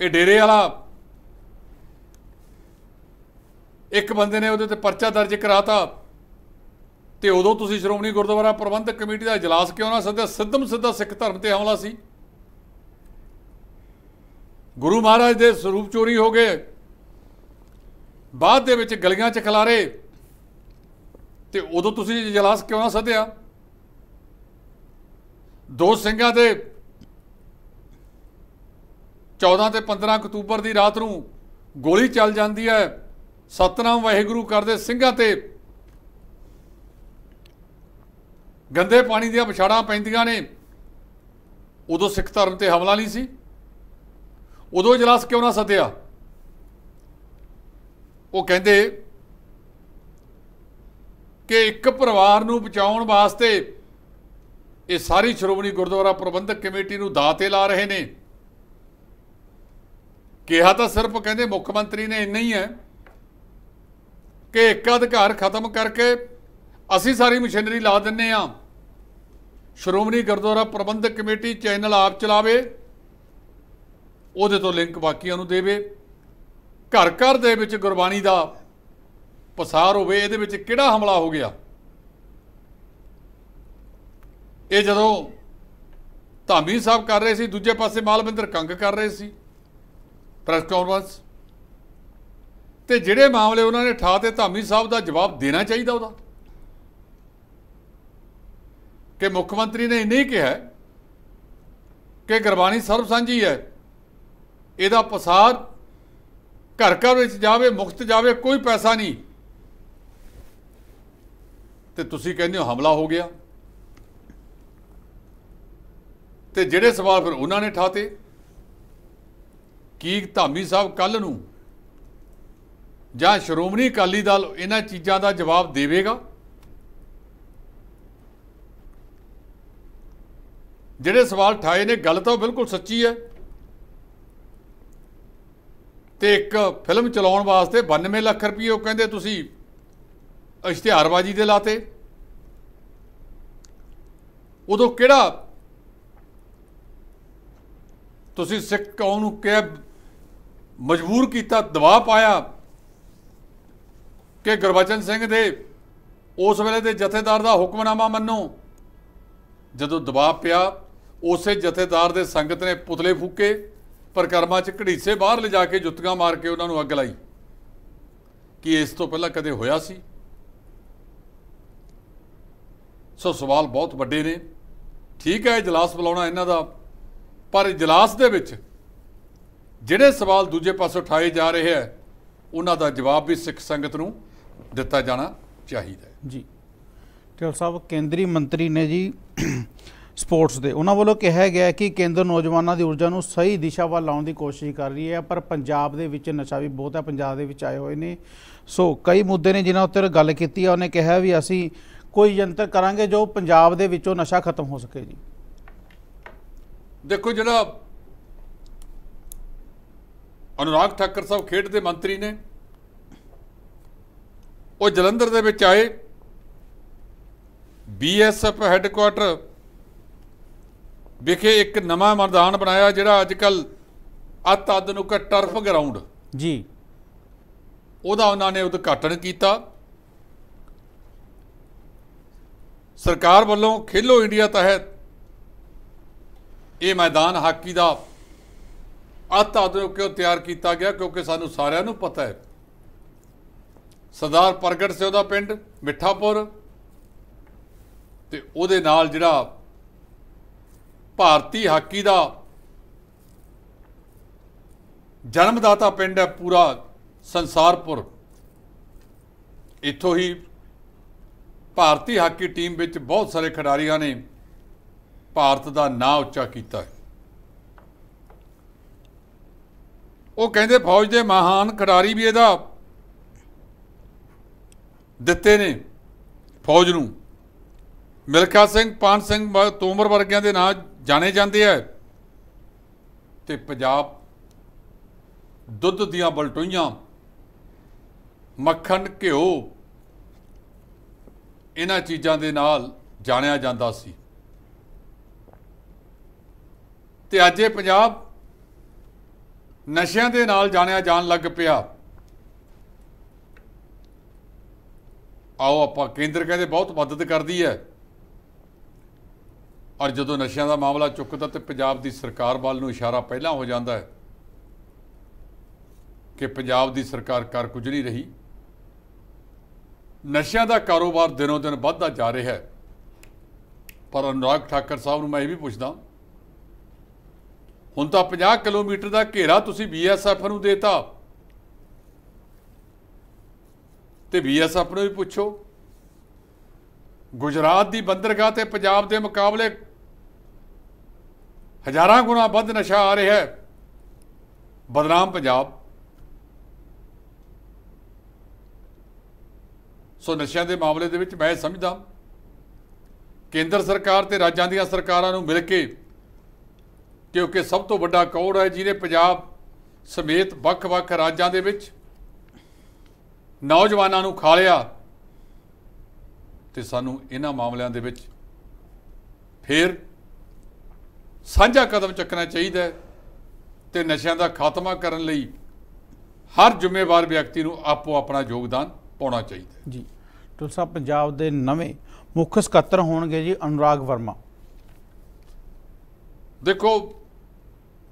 Speaker 2: ਇਹ ਡੇਰੇ ਵਾਲਾ ਇੱਕ ਬੰਦੇ ਨੇ ਉਹਦੇ ਤੇ ਪਰਚਾ ਦਰਜ ਕਰਾਤਾ ਤੇ ਉਦੋਂ ਤੁਸੀਂ ਸ਼੍ਰੋਮਣੀ ਗੁਰਦੁਆਰਾ ਪ੍ਰਬੰਧਕ ਕਮੇਟੀ ਦਾ اجلاس ਕਿਉਂ ਨਾ ਸੱਦਿਆ ਸਿੱਧਮ ਸਿੱਧਾ ਸਿੱਖ ਧਰਮ ਤੇ ਹਮਲਾ ਸੀ ਗੁਰੂ ਮਹਾਰਾਜ ਦੇ ਸਰੂਪ ਚੋਰੀ ਹੋ ਗਏ ਬਾਅਦ ਦੇ ਵਿੱਚ ਗਲੀਆਂ 'ਚ ਖਲਾਰੇ ਤੇ ਉਦੋਂ ਤੁਸੀਂ اجلاس ਕਿਉਂ ਨਾ ਸੱਦਿਆ ਦੋ ਸਿੰਘਾਂ ਦੇ 14 ਤੇ 15 ਅਕਤੂਬਰ ਦੀ ਰਾਤ ਨੂੰ ਗੋਲੀ ਚੱਲ ਜਾਂਦੀ ਹੈ ਸਤਨਾਮ ਵਾਹਿਗੁਰੂ ਕਰਦੇ ਸਿੰਘਾਂ ਤੇ ਗੰਦੇ ਪਾਣੀ ਦੀਆਂ ਵਿਛਾੜਾਂ ਪੈਂਦੀਆਂ ਨੇ ਉਦੋਂ ਸਿੱਖ ਧਰਮ ਤੇ ਹਮਲਾ ਨਹੀਂ ਸੀ ਉਦੋਂ ਇਜਲਾਸ ਕਿਉਂ ਨਾ ਸਤਿਆ ਉਹ ਕਹਿੰਦੇ ਕਿ ਇੱਕ ਪਰਿਵਾਰ ਨੂੰ ਬਚਾਉਣ ਵਾਸਤੇ ਇਹ ਸਾਰੀ ਸ਼੍ਰੋਮਣੀ ਗੁਰਦੁਆਰਾ ਪ੍ਰਬੰਧਕ ਕਮੇਟੀ ਨੂੰ ਦਾਤੇ ਲਾ ਰਹੇ ਨੇ ਕਿਹਾ ਤਾਂ ਸਿਰਫ ਕਹਿੰਦੇ ਮੁੱਖ ਮੰਤਰੀ ਨੇ ਇੰਨਾ ਹੀ ਹੈ ਕਿ ਇੱਕ ਅਧਿਕਾਰ ਖਤਮ ਕਰਕੇ ਅਸੀਂ ਸਾਰੀ ਮਸ਼ੀਨਰੀ ਲਾ ਦਿੰਨੇ ਆ ਸ਼੍ਰੋਮਣੀ ਗੁਰਦੁਆਰਾ ਪ੍ਰਬੰਧਕ ਕਮੇਟੀ ਚੈਨਲ ਆਪ ਚਲਾਵੇ ਉਹਦੇ ਤੋਂ ਲਿੰਕ ਬਾਕੀਆਂ ਨੂੰ ਦੇਵੇ ਘਰ ਘਰ ਦੇ ਵਿੱਚ ਗੁਰਬਾਣੀ ਦਾ ਪਸਾਰ ਹੋਵੇ ਇਹਦੇ ਵਿੱਚ ਕਿਹੜਾ ਹਮਲਾ ਹੋ ਗਿਆ ਇਹ ਜਦੋਂ ਧਾਮੀ ਸਾਹਿਬ ਕਰ ਰਹੇ ਸੀ ਦੂਜੇ ਪਾਸੇ ਮਾਲਵਿੰਦਰ ਕੰਗ ਕਰ ਰਹੇ ਸੀ ਪ੍ਰੈਸ ਕਾਨਫਰੰਸ ਤੇ ਜਿਹੜੇ ਮਾਮਲੇ ਉਹਨਾਂ ਨੇ ਠਾ ਤੇ ਧਾਮੀ ਸਾਹਿਬ ਦਾ ਜਵਾਬ ਦੇਣਾ ਚਾਹੀਦਾ ਉਹਦਾ ਕਿ ਮੁੱਖ ਮੰਤਰੀ ਨੇ ਨਹੀਂ ਕਿਹਾ ਕਿ ਗੁਰਬਾਣੀ ਸਰਬ ਸਾਂਝੀ ਹੈ ਇਹਦਾ ਪਸਾਰ ਘਰ ਘਰ ਵਿੱਚ ਜਾਵੇ ਮੁਫਤ ਜਾਵੇ ਕੋਈ ਪੈਸਾ ਨਹੀਂ ਤੇ ਤੁਸੀਂ ਕਹਿੰਦੇ ਹੋ ਹਮਲਾ ਹੋ ਗਿਆ ਤੇ ਜਿਹੜੇ ਸਵਾਲ ਫਿਰ ਉਹਨਾਂ ਨੇ ਠਾਤੇ ਕੀ ਧਾਮੀ ਸਾਹਿਬ ਕੱਲ ਨੂੰ ਜਾਂ ਸ਼੍ਰੋਮਣੀ ਅਕਾਲੀ ਦਲ ਇਹਨਾਂ ਚੀਜ਼ਾਂ ਦਾ ਜਵਾਬ ਦੇਵੇਗਾ ਜਿਹੜੇ ਸਵਾਲ ਠਾਏ ਨੇ ਗੱਲ ਤਾਂ ਬਿਲਕੁਲ ਸੱਚੀ ਹੈ ਤੇ ਇੱਕ ਫਿਲਮ ਚਲਾਉਣ ਵਾਸਤੇ 92 ਲੱਖ ਰੁਪਏ ਉਹ ਕਹਿੰਦੇ ਤੁਸੀਂ ਇਸ਼ਤਿਹਾਰਬਾਜ਼ੀ ਦੇ ਲਾਤੇ ਉਦੋਂ ਕਿਹੜਾ ਤੁਸੀਂ ਸਿੱਖ ਕੌਮ ਨੂੰ ਕਿਹਾ ਮਜਬੂਰ ਕੀਤਾ ਦਬਾਅ ਪਾਇਆ ਕਿ ਗੁਰਬਚਨ ਸਿੰਘ ਦੇ ਉਸ ਵੇਲੇ ਦੇ ਜਥੇਦਾਰ ਦਾ ਹੁਕਮਨਾਮਾ ਮੰਨੋ ਜਦੋਂ ਦਬਾਅ ਪਿਆ ਉਸੇ ਜਥੇਦਾਰ ਦੇ ਸੰਗਤ ਨੇ ਪੁਤਲੇ ਫੂਕੇ ਪਰਕਰਮਾ ਚ ਘੜੀਸੇ ਬਾਹਰ ਲਿਜਾ ਕੇ ਜੁੱਤੀਆਂ ਮਾਰ ਕੇ ਉਹਨਾਂ ਨੂੰ ਅੱਗ ਲਾਈ ਕੀ ਇਸ ਤੋਂ ਪਹਿਲਾਂ ਕਦੇ ਹੋਇਆ ਸੀ ਸੋ ਸਵਾਲ ਬਹੁਤ ਵੱਡੇ ਨੇ ਠੀਕ ਹੈ ਇਜਲਾਸ ਬੁਲਾਉਣਾ ਇਹਨਾਂ ਦਾ ਪਰ ਇਜਲਾਸ ਦੇ ਵਿੱਚ ਜਿਹੜੇ ਸਵਾਲ ਦੂਜੇ ਪਾਸੋਂ ਉਠਾਏ ਜਾ ਰਹੇ ਹੈ ਉਹਨਾਂ ਦਾ ਜਵਾਬ ਵੀ ਸਿੱਖ ਸੰਗਤ ਨੂੰ ਦਿੱਤਾ ਜਾਣਾ ਚਾਹੀਦਾ
Speaker 1: ਹੈ ਜੀ ਟਿਲ ਸਾਹਿਬ ਕੇਂਦਰੀ ਮੰਤਰੀ ਨੇ ਜੀ ਸਪੋਰਟਸ ਦੇ ਉਹਨਾਂ ਵੱਲੋਂ ਕਿਹਾ ਗਿਆ ਕਿ ਕੇਂਦਰ ਨੌਜਵਾਨਾਂ ਦੀ ਊਰਜਾ ਨੂੰ ਸਹੀ ਦਿਸ਼ਾ ਵੱਲ ਲਾਉਣ ਦੀ ਕੋਸ਼ਿਸ਼ ਕਰ ਰਹੀ ਹੈ ਪਰ ਪੰਜਾਬ ਦੇ ਵਿੱਚ ਨਸ਼ਾ ਵੀ ਬਹੁਤ ਹੈ ਪੰਜਾਬ ਦੇ ਵਿੱਚ ਆਏ ਹੋਏ ਨੇ ਸੋ ਕਈ ਮੁੱਦੇ ਨੇ ਜਿਨ੍ਹਾਂ ਉੱਤੇ ਗੱਲ ਕੀਤੀ ਹੈ ਉਹਨੇ ਕਿਹਾ ਵੀ ਅਸੀਂ ਕੋਈ ਯੰਤਰ ਕਰਾਂਗੇ ਜੋ ਪੰਜਾਬ ਦੇ ਵਿੱਚੋਂ ਨਸ਼ਾ ਖਤਮ ਹੋ ਸਕੇ ਜੀ
Speaker 2: ਦੇਖੋ ਜਿਹੜਾ ਅਨੁਰਾਗ ਠਾਕਰ ਸਾਹਿਬ ਖੇਡ ਦੇ ਮੰਤਰੀ ਨੇ ਉਹ ਜਲੰਧਰ ਦੇ ਵਿੱਚ ਆਏ ਬੀਐਸਐਫ ਹੈੱਡਕੁਆਟਰ ਵਿਖੇ ਇੱਕ ਨਵਾਂ ਮੈਦਾਨ ਬਣਾਇਆ ਜਿਹੜਾ ਅੱਜ ਕੱਲ ਅਦ ਨੂੰ ਕਾ ਟਰਫ ਗਰਾਊਂਡ ਜੀ ਉਹਦਾ ਉਹਨਾਂ ਨੇ ਉਦਘਾਟਨ ਕੀਤਾ ਸਰਕਾਰ ਵੱਲੋਂ ਖੇਲੋ ਇੰਡੀਆ ਤਹਿਤ ਇਹ ਮੈਦਾਨ ਹਾਕੀ ਦਾ ਅਤਦ ਨੂੰ ਕਿਉਂ ਤਿਆਰ ਕੀਤਾ ਗਿਆ ਕਿਉਂਕਿ ਸਾਨੂੰ ਸਾਰਿਆਂ ਨੂੰ ਪਤਾ ਹੈ ਸਰਦਾਰ ਪ੍ਰਗਟ ਸਿੰਘ ਦਾ ਪਿੰਡ ਮਿੱਠਾਪੁਰ ਤੇ ਉਹਦੇ ਨਾਲ ਜਿਹੜਾ ਭਾਰਤੀ ਹਾਕੀ ਦਾ ਜਨਮਦਾਤਾ ਪਿੰਡ ਹੈ ਪੂਰਾ ਸੰਸਾਰਪੁਰ ਇੱਥੋਂ ਹੀ ਭਾਰਤੀ ਹਾਕੀ ਟੀਮ ਵਿੱਚ ਬਹੁਤ ਸਾਰੇ ਖਿਡਾਰੀਆਂ ਨੇ ਭਾਰਤ ਦਾ ਨਾਂ ਉੱਚਾ ਕੀਤਾ ਹੈ ਉਹ ਕਹਿੰਦੇ ਫੌਜ ਦੇ ਮਹਾਨ ਖਿਡਾਰੀ ਵੀ ਇਹਦਾ ਦਿੱਤੇ ਨੇ ਫੌਜ ਨੂੰ ਮਿਲਖਾ ਸਿੰਘ ਪਾਨ ਸਿੰਘ ਤੋਮਰ ਵਰਗਿਆਂ ਦੇ ਨਾਂ ਜਾਣੇ ਜਾਂਦੇ ਆ ਤੇ ਪੰਜਾਬ ਦੁੱਧ ਦੀਆਂ ਬਲਟੋਈਆਂ ਮੱਖਣ ਘਿਓ ਇਹਨਾਂ ਚੀਜ਼ਾਂ ਦੇ ਨਾਲ ਜਾਣਿਆ ਜਾਂਦਾ ਸੀ ਤੇ ਅੱਜ ਇਹ ਪੰਜਾਬ ਨਸ਼ਿਆਂ ਦੇ ਨਾਲ ਜਾਣਿਆ ਜਾਣ ਲੱਗ ਪਿਆ ਆਓ ਆਪਾਂ ਕੇਂਦਰ ਕਹਿੰਦੇ ਬਹੁਤ ਮਦਦ ਕਰਦੀ ਹੈ ਔਰ ਜਦੋਂ ਨਸ਼ਿਆਂ ਦਾ ਮਾਮਲਾ ਚੁੱਕਦਾ ਤੇ ਪੰਜਾਬ ਦੀ ਸਰਕਾਰ ਵੱਲ ਨੂੰ ਇਸ਼ਾਰਾ ਪਹਿਲਾਂ ਹੋ ਜਾਂਦਾ ਹੈ ਕਿ ਪੰਜਾਬ ਦੀ ਸਰਕਾਰ ਕਰ ਕੁਝ ਨਹੀਂ ਰਹੀ ਨਸ਼ਿਆਂ ਦਾ ਕਾਰੋਬਾਰ ਦਿਨੋਂ ਦਿਨ ਵੱਧਦਾ ਜਾ ਰਿਹਾ ਹੈ ਪਰ ਅਨੁਰਾਗ ਠਾਕਰ ਸਾਹਿਬ ਨੂੰ ਮੈਂ ਇਹ ਵੀ ਪੁੱਛਦਾ ਹੁਣ ਤਾਂ 50 ਕਿਲੋਮੀਟਰ ਦਾ ਘੇਰਾ ਤੁਸੀਂ ਬੀਐਸਐਫ ਨੂੰ ਦੇਤਾ ਤੇ ਵੀਐਸਐਫ ਨੂੰ ਵੀ ਪੁੱਛੋ ਗੁਜਰਾਤ ਦੀ ਬੰਦਰਗਾਹ ਤੇ ਪੰਜਾਬ ਦੇ ਮੁਕਾਬਲੇ ਹਜ਼ਾਰਾਂ ਗੁਣਾ ਵੱਧ ਨਸ਼ਾ ਆ ਰਿਹਾ ਹੈ ਬਦਨਾਮ ਪੰਜਾਬ ਸੋ ਨਸ਼ਿਆਂ ਦੇ ਮਾਮਲੇ ਦੇ ਵਿੱਚ ਮੈਂ ਸਮਝਦਾ ਕੇਂਦਰ ਸਰਕਾਰ ਤੇ ਰਾਜਾਂ ਦੀਆਂ ਸਰਕਾਰਾਂ ਨੂੰ ਮਿਲ ਕੇ ਕਿਉਂਕਿ ਸਭ ਤੋਂ ਵੱਡਾ ਕੌੜ ਹੈ ਜਿਹਨੇ ਪੰਜਾਬ ਸਮੇਤ ਵੱਖ-ਵੱਖ ਰਾਜਾਂ ਦੇ ਵਿੱਚ ਨੌਜਵਾਨਾਂ ਨੂੰ ਖਾ ਲਿਆ ਤੇ ਸਾਨੂੰ ਇਹਨਾਂ ਮਾਮਲਿਆਂ ਦੇ ਵਿੱਚ ਫੇਰ ਸਾਂਝਾ ਕਦਮ ਚੱਕਣਾ ਚਾਹੀਦਾ ਹੈ ਤੇ ਨਸ਼ਿਆਂ ਦਾ ਖਾਤਮਾ ਕਰਨ ਲਈ ਹਰ ਜ਼ਿੰਮੇਵਾਰ ਵਿਅਕਤੀ ਨੂੰ ਆਪੋ ਆਪਣਾ ਯੋਗਦਾਨ ਪਾਉਣਾ ਚਾਹੀਦਾ
Speaker 1: ਹੈ ਜੀ ਤੁਲਸਾ ਪੰਜਾਬ ਦੇ ਨਵੇਂ ਮੁੱਖ ਸਕੱਤਰ ਹੋਣਗੇ ਜੀ ਅਨੁਰਾਗ ਵਰਮਾ
Speaker 2: ਦੇਖੋ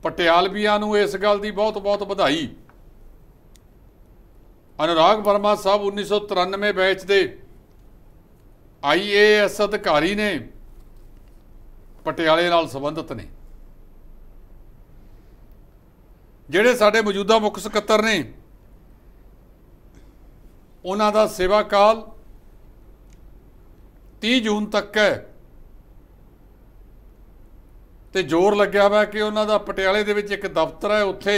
Speaker 2: ਪਟਿਆਲਵੀਆਂ ਨੂੰ ਇਸ ਗੱਲ ਦੀ ਬਹੁਤ ਬਹੁਤ ਵਧਾਈ ਅਨੁਰਾਗ ਵਰਮਾ ਸਾਹਿਬ 1993 ਬੈਚ ਦੇ ਆਈਏਐਸ ਅਧਿਕਾਰੀ ਨੇ ਪਟਿਆਲੇ ਨਾਲ ਸੰਬੰਧਿਤ ਨੇ ਜਿਹੜੇ ਸਾਡੇ ਮੌਜੂਦਾ ਮੁੱਖ ਸਕੱਤਰ ਨੇ ਉਹਨਾਂ ਦਾ ਸੇਵਾ ਕਾਲ 30 ਜੂਨ ਤੱਕ ਹੈ ਤੇ ਜ਼ੋਰ ਲੱਗਿਆ ਹੋਇਆ ਕਿ ਉਹਨਾਂ ਦਾ ਪਟਿਆਲੇ ਦੇ ਵਿੱਚ ਇੱਕ ਦਫ਼ਤਰ ਹੈ ਉੱਥੇ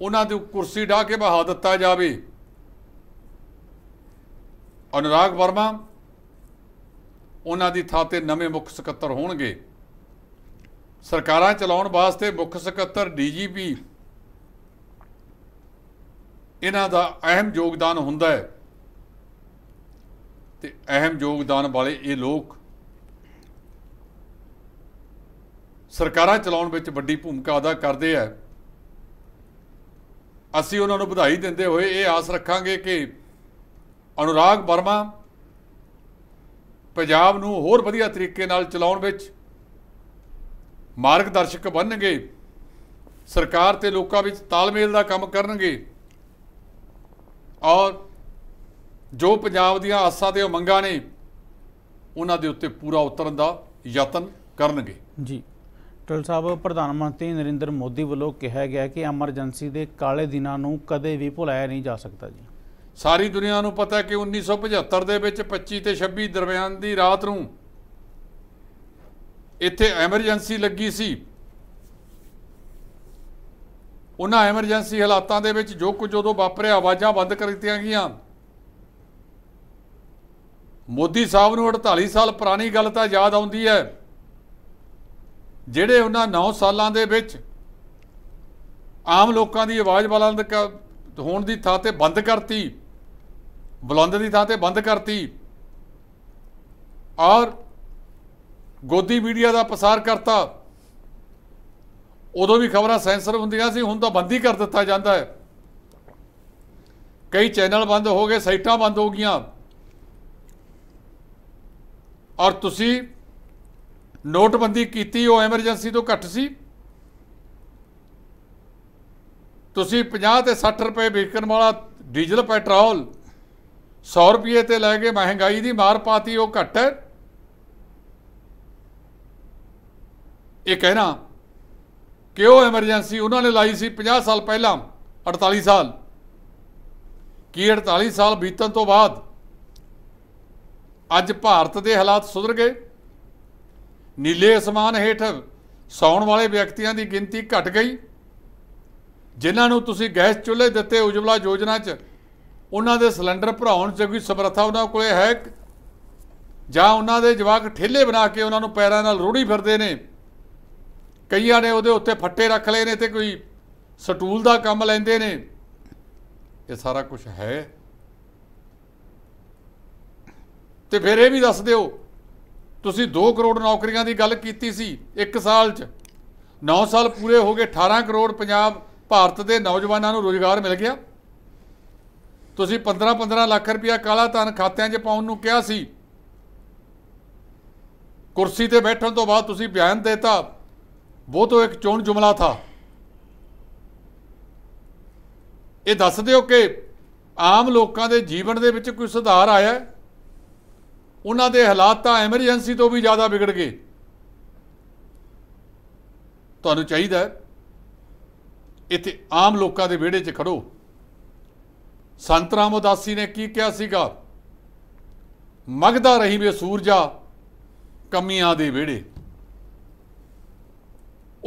Speaker 2: ਉਹਨਾਂ ਦੀ ਕੁਰਸੀ ਢਾ ਕੇ ਬਹਾ ਦਿੱਤਾ ਜਾਵੇ ਅਨੁਰਾਗ ਵਰਮਾ ਉਹਨਾਂ ਦੀ ਥਾਂ ਤੇ ਨਵੇਂ ਮੁੱਖ ਸਕੱਤਰ ਹੋਣਗੇ ਸਰਕਾਰਾਂ ਚਲਾਉਣ ਵਾਸਤੇ ਮੁੱਖ ਸਕੱਤਰ ਡੀਜੀਪੀ ਇਹਨਾਂ ਦਾ ਅਹਿਮ ਯੋਗਦਾਨ ਹੁੰਦਾ ਹੈ ਤੇ ਅਹਿਮ ਯੋਗਦਾਨ ਵਾਲੇ ਇਹ ਲੋਕ ਸਰਕਾਰਾਂ ਚਲਾਉਣ ਵਿੱਚ ਵੱਡੀ ਭੂਮਿਕਾ ਅਦਾ ਕਰਦੇ ਆ ਅਸੀਂ ਉਹਨਾਂ ਨੂੰ ਵਧਾਈ ਦਿੰਦੇ ਹੋਏ ਇਹ ਆਸ ਰੱਖਾਂਗੇ ਕਿ ਅਨੁਰਾਗ ਵਰਮਾ ਪੰਜਾਬ ਨੂੰ ਹੋਰ ਵਧੀਆ ਤਰੀਕੇ ਨਾਲ ਚਲਾਉਣ ਵਿੱਚ ਮਾਰਗਦਰਸ਼ਕ ਬਣਨਗੇ ਸਰਕਾਰ ਤੇ ਲੋਕਾਂ ਵਿੱਚ ਤਾਲਮੇਲ ਦਾ ਕੰਮ ਕਰਨਗੇ ਔਰ ਜੋ ਪੰਜਾਬ ਦੀਆਂ ਆਸਾਂ ਤੇ ਮੰਗਾਂ ਨੇ ਉਹਨਾਂ ਦੇ ਉੱਤੇ ਪੂਰਾ ਉਤਰਨ ਦਾ ਯਤਨ ਕਰਨਗੇ
Speaker 1: ਜੀ ਟਲ ਸਾਹਿਬ ਪ੍ਰਧਾਨ ਮੰਤਰੀ ਨਰਿੰਦਰ ਮੋਦੀ ਵੱਲੋਂ ਕਿਹਾ ਗਿਆ ਕਿ ਐਮਰਜੈਂਸੀ ਦੇ ਕਾਲੇ ਦਿਨਾਂ ਨੂੰ ਕਦੇ ਵੀ ਭੁਲਾਇਆ ਨਹੀਂ ਜਾ ਸਕਦਾ ਜੀ
Speaker 2: ਸਾਰੀ ਦੁਨੀਆ ਨੂੰ ਪਤਾ ਕਿ 1975 ਦੇ ਵਿੱਚ 25 ਤੇ 26 ਦਰਮਿਆਨ ਦੀ ਰਾਤ ਨੂੰ ਇੱਥੇ ਐਮਰਜੈਂਸੀ ਲੱਗੀ ਸੀ ਉਹਨਾਂ ਐਮਰਜੈਂਸੀ ਹਾਲਾਤਾਂ ਦੇ ਵਿੱਚ ਜੋ ਕੁਝ ਉਦੋਂ ਵਾਪਰਿਆ ਆਵਾਜ਼ਾਂ ਬੰਦ ਕਰ ਦਿੱਤੀਆਂ ਗਈਆਂ ਮੋਦੀ ਸਾਹਿਬ ਨੂੰ 48 ਸਾਲ ਪੁਰਾਣੀ ਗੱਲ ਤਾਂ ਯਾਦ ਆਉਂਦੀ ਹੈ ਜਿਹੜੇ ਉਹਨਾਂ 9 ਸਾਲਾਂ ਦੇ ਵਿੱਚ ਆਮ ਲੋਕਾਂ ਦੀ ਆਵਾਜ਼ ਬੁਲੰਦ ਹੋਣ ਦੀ ਥਾਂ ਤੇ ਬੰਦ ਕਰਤੀ ਬੁਲੰਦ ਦੀ ਥਾਂ ਤੇ ਬੰਦ ਕਰਤੀ ਔਰ ਗੋਦੀ ਮੀਡੀਆ ਦਾ ਪ੍ਰਸਾਰ ਕਰਤਾ ਉਦੋਂ ਵੀ ਖਬਰਾਂ ਸੈਂਸਰ ਹੁੰਦੀਆਂ ਸੀ ਹੁਣ ਤਾਂ ਬੰਦ ਹੀ ਕਰ ਦਿੱਤਾ ਜਾਂਦਾ ਹੈ ਕਈ ਚੈਨਲ ਬੰਦ ਹੋ ਗਏ ਸਾਈਟਾਂ ਬੰਦ ਹੋ ਗਈਆਂ ਔਰ ਤੁਸੀਂ ਨੋਟਬੰਦੀ ਕੀਤੀ ਉਹ ਐਮਰਜੈਂਸੀ ਤੋਂ ਘੱਟ ਸੀ ਤੁਸੀਂ 50 ਤੇ 60 ਰੁਪਏ ਵਿਕਣ ਵਾਲਾ ਡੀਜ਼ਲ ਪੈਟਰੋਲ 100 ਰੁਪਏ ਤੇ ਲੈ ਕੇ ਮਹਿੰਗਾਈ ਦੀ ਮਾਰ ਪਾਤੀ ਉਹ ਘੱਟ ਹੈ ਇਹ ਕਹਿਣਾ ਕਿ ਉਹ ਐਮਰਜੈਂਸੀ ਉਹਨਾਂ ਨੇ ਲਾਈ ਸੀ 50 ਸਾਲ ਪਹਿਲਾਂ 48 ਸਾਲ ਕੀ 48 ਸਾਲ ਬੀਤਣ ਤੋਂ ਬਾਅਦ ਅੱਜ ਭਾਰਤ ਦੇ ਹਾਲਾਤ ਸੁਧਰ ਗਏ ਨੀਲੇ ਅਸਮਾਨ ਹੇਠ ਸੌਣ ਵਾਲੇ ਵਿਅਕਤੀਆਂ ਦੀ ਗਿਣਤੀ ਘਟ ਗਈ ਜਿਨ੍ਹਾਂ ਨੂੰ ਤੁਸੀਂ ਗੈਸ ਚੁੱਲ੍ਹੇ ਦਿੱਤੇ ਉਜਵਲਾ ਯੋਜਨਾ 'ਚ ਉਹਨਾਂ ਦੇ ਸਿਲੰਡਰ ਭਰਾਉਣ 'ਚ ਕੋਈ ਸਮਰੱਥਾ ਉਹਨਾਂ ਕੋਲੇ ਹੈ ਜਾਂ ਉਹਨਾਂ ਦੇ ਜਵਾਕ ਠੇਲੇ ਬਣਾ ਕੇ ਉਹਨਾਂ ਨੂੰ ਪੈਰਾਂ ਨਾਲ ਰੋੜੀ ਫਿਰਦੇ ਨੇ ਕਈਆਂ ਨੇ ਉਹਦੇ ਉੱਤੇ ਫੱਟੇ ਰੱਖ ਲਏ ਨੇ ਤੇ ਕੋਈ ਸਟੂਲ ਦਾ ਕੰਮ ਲੈਂਦੇ ਨੇ ਇਹ ਸਾਰਾ ਕੁਝ ਹੈ ਤੇ ਫਿਰ ਇਹ ਵੀ ਦੱਸ ਦਿਓ ਤੁਸੀਂ 2 ਕਰੋੜ ਨੌਕਰੀਆਂ ਦੀ ਗੱਲ ਕੀਤੀ ਸੀ 1 ਸਾਲ 'ਚ 9 ਸਾਲ ਪੂਰੇ ਹੋ ਗਏ 18 ਕਰੋੜ ਪੰਜਾਬ ਭਾਰਤ ਦੇ ਨੌਜਵਾਨਾਂ ਨੂੰ ਰੋਜ਼ਗਾਰ ਮਿਲ ਗਿਆ ਤੁਸੀਂ 15-15 ਲੱਖ ਰੁਪਇਆ ਕਾਲਾ ਧਨ ਖਾਤਿਆਂ 'ਚ ਪਾਉਣ ਨੂੰ ਕਿਹਾ ਸੀ ਕੁਰਸੀ ਤੇ ਬੈਠਣ ਤੋਂ ਬਾਅਦ ਤੁਸੀਂ ਬਿਆਨ ਦਿੱਤਾ ਉਹ ਤੋਂ ਇੱਕ ਚੋਣ ਜੁਮਲਾ ਥਾ ਇਹ ਦੱਸ ਦਿਓ ਕਿ ਆਮ ਲੋਕਾਂ ਦੇ ਜੀਵਨ ਦੇ ਵਿੱਚ ਕੋਈ ਸੁਧਾਰ ਆਇਆ ਹੈ ਉਹਨਾਂ ਦੇ ਹਾਲਾਤ ਤਾਂ ਐਮਰਜੈਂਸੀ ਤੋਂ ਵੀ ਜ਼ਿਆਦਾ ਵਿਗੜ ਗਏ ਤੁਹਾਨੂੰ ਚਾਹੀਦਾ ਇੱਥੇ ਆਮ ਲੋਕਾਂ ਦੇ ਵਿਹੜੇ 'ਚ ਖੜੋ ਸੰਤ ਰਾਮ ਉਦਾਸੀ ਨੇ ਕੀ ਕਿਹਾ ਸੀਗਾ ਮਗਦਾ ਰਹੀ ਵੇ ਸੂਰਜਾ ਕਮੀਆਂ ਦੇ ਵਿਹੜੇ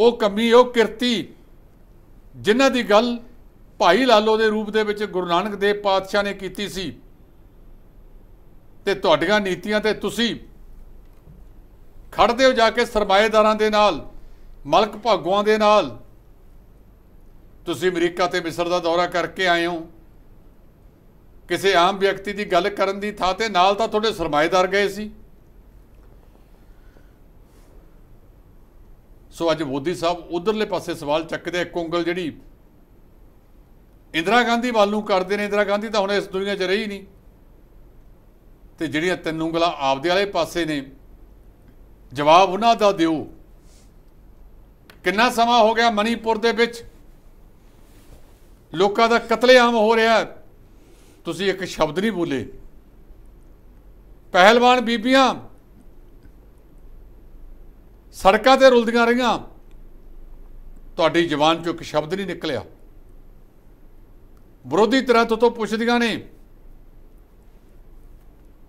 Speaker 2: ਉਹ ਕਮੀ ਉਹ ਕਿਰਤੀ ਜਿਨ੍ਹਾਂ ਦੀ ਗੱਲ ਭਾਈ ਲਾਲੋ ਦੇ ਰੂਪ ਦੇ ਵਿੱਚ ਗੁਰੂ ਨਾਨਕ ਦੇਵ ਪਾਤਸ਼ਾਹ ਨੇ ਕੀਤੀ ਸੀ ਤੇ ਤੁਹਾਡੀਆਂ ਨੀਤੀਆਂ ਤੇ ਤੁਸੀਂ ਖੜਦੇ ਹੋ ਜਾ ਕੇ ਸਰਮਾਏਦਾਰਾਂ ਦੇ ਨਾਲ ਮਲਕ ਭਾਗੂਆਂ ਦੇ ਨਾਲ ਤੁਸੀਂ ਅਮਰੀਕਾ ਤੇ ਮਿਸਰ ਦਾ ਦੌਰਾ ਕਰਕੇ ਆਏ ਹੋ ਕਿਸੇ ਆਮ ਵਿਅਕਤੀ ਦੀ ਗੱਲ ਕਰਨ ਦੀ ਥਾਂ ਤੇ ਨਾਲ ਤਾਂ ਤੁਹਾਡੇ ਸਰਮਾਏਦਾਰ ਗਏ ਸੀ ਸੋ ਅੱਜ ਬੋਦੀ ਸਾਹਿਬ ਉਧਰਲੇ ਪਾਸੇ ਸਵਾਲ ਚੱਕਦੇ ਇੱਕ ਉਂਗਲ ਜਿਹੜੀ ਇੰਦਰਾ ਗਾਂਧੀ ਵੱਲ ਨੂੰ ਕਰਦੇ ਨੇ ਇੰਦਰਾ ਗਾਂਧੀ ਤਾਂ ਹੁਣ ਇਸ ਦੁਨੀਆ 'ਚ ਰਹੀ ਨਹੀਂ ਤੇ ਜਿਹੜੀਆਂ ਤਿੰਨ ਉਂਗਲਾਂ ਆਪਦੇ ਵਾਲੇ ਪਾਸੇ ਨੇ ਜਵਾਬ ਉਹਨਾਂ ਦਾ ਦਿਓ ਕਿੰਨਾ ਸਮਾਂ ਹੋ ਗਿਆ ਮਨੀਪੁਰ ਦੇ ਵਿੱਚ ਲੋਕਾਂ ਦਾ ਕਤਲੇਆਮ ਹੋ ਰਿਹਾ ਤੁਸੀਂ ਇੱਕ ਸ਼ਬਦ ਨਹੀਂ ਬੋਲੇ ਪਹਿਲਵਾਨ ਬੀਬੀਆਂ ਸੜਕਾਂ ਤੇ ਰੁਲਦੀਆਂ ਰਹੀਆਂ ਤੁਹਾਡੀ ਜ਼ਬਾਨ ਚੋਂ ਇੱਕ ਸ਼ਬਦ ਨਹੀਂ ਨਿਕਲਿਆ ਵਿਰੋਧੀ ਤਰ੍ਹਾਂ ਤੋਂ ਪੁੱਛਦੀਆਂ ਨੇ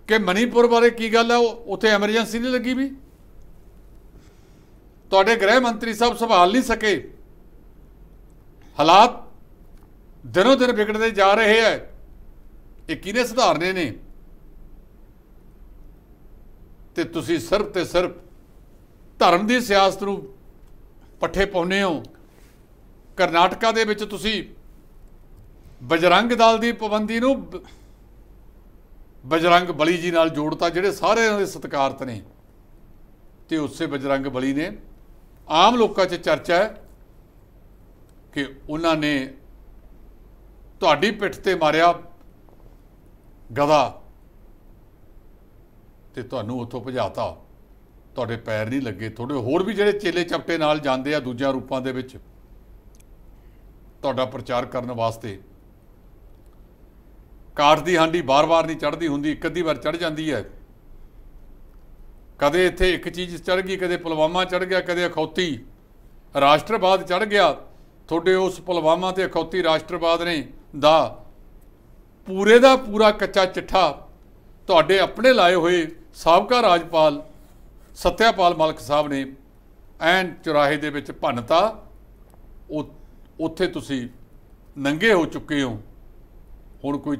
Speaker 2: ਕਿ ਮਨੀਪੁਰ ਬਾਰੇ ਕੀ ਗੱਲ ਹੈ ਉਹ ਉੱਥੇ ਐਮਰਜੈਂਸੀ ਨਹੀਂ ਲੱਗੀ ਵੀ ਤੁਹਾਡੇ ਗ੍ਰਹਿ ਮੰਤਰੀ ਸਾਹਿਬ ਸੰਭਾਲ ਨਹੀਂ ਸਕੇ ਹਾਲਾਤ ਦਿਨੋ ਦਿਨ ਵਿਗੜਦੇ ਜਾ ਰਹੇ ਹੈ ਇਹ ਕਿਹਨੇ ਸੁਧਾਰਨੇ ਨੇ ਤੇ ਤੁਸੀਂ ਸਿਰਫ ਤੇ ਸਿਰਫ ਧਰਮ ਦੀ ਸਿਆਸਤ ਨੂੰ ਪੱਠੇ ਪਾਉਨੇ ਹੋ ਕਰਨਾਟਕਾ ਦੇ ਵਿੱਚ ਤੁਸੀਂ ਬਜਰੰਗ ਦਲ ਦੀ ਪਾਬੰਦੀ ਨੂੰ ਬਜਰੰਗ ਬਲੀ ਜੀ ਨਾਲ ਜੋੜਤਾ ਜਿਹੜੇ ਸਾਰਿਆਂ ਦੇ ਸਤਕਾਰਤ ਨੇ ਤੇ ਉਸੇ ਬਜਰੰਗ ਬਲੀ ਨੇ ਆਮ ਲੋਕਾਂ 'ਚ ਚਰਚਾ ਹੈ ਕਿ ਉਹਨਾਂ ਨੇ ਤੁਹਾਡੀ ਪਿੱਠ ਤੇ ਮਾਰਿਆ ਗਦਾ ਤੇ ਤੁਹਾਨੂੰ ਉੱਥੋਂ ਭਜਾਤਾ ਤੁਹਾਡੇ ਪੈਰ ਨਹੀਂ ਲੱਗੇ ਤੁਹਾਡੇ ਹੋਰ ਵੀ ਜਿਹੜੇ ਚੇਲੇ ਚਪਟੇ ਨਾਲ ਜਾਂਦੇ ਆ ਦੂਜਿਆਂ ਰੂਪਾਂ ਦੇ ਵਿੱਚ ਤੁਹਾਡਾ ਪ੍ਰਚਾਰ ਕਰਨ ਵਾਸਤੇ ਕਾਠ ਦੀ ਹਾਂਡੀ ਬਾਰ-ਬਾਰ ਨਹੀਂ ਚੜਦੀ ਹੁੰਦੀ ਇੱਕ ਅੱਧੀ ਵਾਰ ਚੜ ਜਾਂਦੀ ਹੈ ਕਦੇ ਇੱਥੇ ਇੱਕ ਚੀਜ਼ ਚੜ ਗਈ ਕਦੇ ਪੁਲਵਾਮਾ ਚੜ ਗਿਆ ਕਦੇ ਅਖੌਤੀ ਰਾਸ਼ਟਰਵਾਦ ਚੜ ਗਿਆ ਤੁਹਾਡੇ ਉਸ ਪੁਲਵਾਮਾ ਤੇ ਅਖੌਤੀ ਰਾਸ਼ਟਰਵਾਦ ਨੇ ਦਾ ਪੂਰੇ ਦਾ ਪੂਰਾ ਕੱਚਾ ਚਿੱਠਾ ਤੁਹਾਡੇ ਆਪਣੇ ਲਾਏ ਹੋਏ ਸਾਬਕਾ ਰਾਜਪਾਲ ਸਤਿਆਪਾਲ ਮਲਕ ਸਾਹਿਬ ਨੇ ਐਨ ਚੁਰਾਹੇ ਦੇ ਵਿੱਚ ਭੰਨਤਾ ਉੱਥੇ ਤੁਸੀਂ ਨੰਗੇ ਹੋ ਚੁੱਕੇ ਹੋ ਹੁਣ ਕੋਈ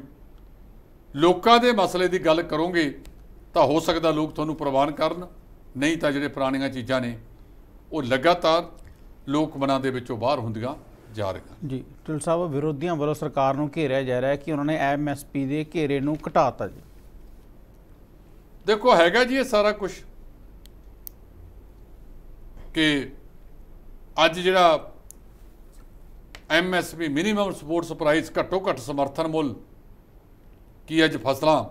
Speaker 2: ਲੋਕਾਂ ਦੇ ਮਸਲੇ ਦੀ ਗੱਲ ਕਰੋਗੇ ਤਾਂ ਹੋ ਸਕਦਾ ਲੋਕ ਤੁਹਾਨੂੰ ਪ੍ਰਵਾਨ ਕਰਨ ਨਹੀਂ ਤਾਂ ਜਿਹੜੇ ਪੁਰਾਣੀਆਂ ਚੀਜ਼ਾਂ ਨੇ ਉਹ ਲਗਾਤਾਰ ਲੋਕ ਮਨਾਂ ਦੇ ਵਿੱਚੋਂ ਬਾਹਰ ਹੁੰਦੀਆਂ ਜਾ
Speaker 1: ਰਹੀਆਂ ਜੀ ਟਿਲ ਸਾਹਿਬ ਵਿਰੋਧੀਆਂ ਵੱਲੋਂ ਸਰਕਾਰ ਨੂੰ ਘੇਰਿਆ ਜਾ ਰਿਹਾ ਹੈ ਕਿ ਉਹਨਾਂ ਨੇ ਐਮਐਸਪੀ ਦੇ ਘੇਰੇ ਨੂੰ ਘਟਾਤਾ ਜੀ
Speaker 2: ਦੇਖੋ ਹੈਗਾ ਜੀ ਇਹ ਸਾਰਾ ਕੁਝ ਕਿ ਅੱਜ ਜਿਹੜਾ ਐਮਐਸਪੀ ਮਿਨੀਮਮ ਸਪੋਰਟਸ ਪ੍ਰਾਈਸ ਘੱਟੋ ਘੱਟ ਸਮਰਥਨ ਮੁੱਲ ਕਿ ਅੱਜ ਫਸਲਾਂ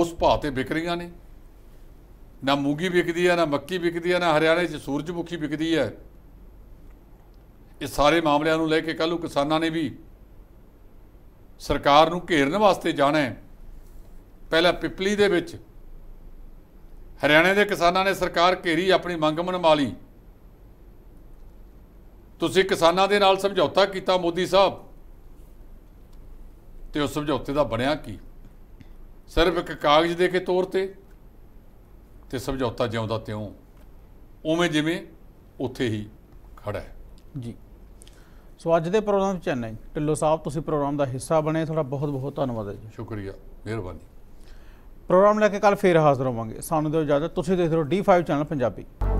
Speaker 2: ਉਸ ਭਾਅ ਤੇ ਵਿਕ ਰਹੀਆਂ ਨੇ ਨਾ ਮੂੰਗੀ ਵਿਕਦੀ ਹੈ ਨਾ ਮੱਕੀ ਵਿਕਦੀ ਹੈ ਨਾ ਹਰਿਆਣੇ 'ਚ ਸੂਰਜਮੁਖੀ ਵਿਕਦੀ ਹੈ ਇਹ ਸਾਰੇ ਮਾਮਲਿਆਂ ਨੂੰ ਲੈ ਕੇ ਕੱਲੂ ਕਿਸਾਨਾਂ ਨੇ ਵੀ ਸਰਕਾਰ ਨੂੰ ਘੇਰਨ ਵਾਸਤੇ ਜਾਣਾ ਪਹਿਲਾਂ ਪਿਪਲੀ ਦੇ ਵਿੱਚ ਹਰਿਆਣੇ ਦੇ ਕਿਸਾਨਾਂ ਨੇ ਸਰਕਾਰ ਘੇਰੀ ਆਪਣੀ ਮੰਗ ਮਨਵਾ ਲਈ ਤੁਸੀਂ ਕਿਸਾਨਾਂ ਦੇ ਨਾਲ ਸਮਝੌਤਾ ਕੀਤਾ ਮੋਦੀ ਸਾਹਿਬ ਤੇ ਉਸ ਸਮਝੌਤੇ ਦਾ ਬਣਿਆ ਕੀ ਸਿਰਫ ਇੱਕ ਕਾਗਜ਼ ਦੇ ਕੇ ਤੌਰ ਤੇ ਤੇ ਸਮਝੌਤਾ ਜਿਉਂਦਾ ਤਿਉਂ ਉਵੇਂ ਜਿਵੇਂ ਉੱਥੇ ਹੀ ਖੜਾ ਹੈ
Speaker 1: ਜੀ ਸੋ ਅੱਜ ਦੇ ਪ੍ਰੋਗਰਾਮ ਚ ਇੰਨਾ ਹੀ ਢਿੱਲੋ ਸਾਹਿਬ ਤੁਸੀਂ ਪ੍ਰੋਗਰਾਮ ਦਾ ਹਿੱਸਾ ਬਣੇ ਤੁਹਾਡਾ ਬਹੁਤ ਬਹੁਤ ਧੰਨਵਾਦ ਹੈ ਜੀ ਸ਼ੁਕਰੀਆ ਮਿਹਰਬਾਨੀ ਪ੍ਰੋਗਰਾਮ ਲੈ ਕੇ ਕੱਲ ਫੇਰ ਹਾਜ਼ਰ ਹੋਵਾਂਗੇ ਸਾਨੂੰ ਦਿਓ ਜਿਆਦਾ ਤੁਸੀਂ ਦੇਖ ਰਹੇ ਹੋ D5 ਚੈਨਲ ਪੰਜਾਬੀ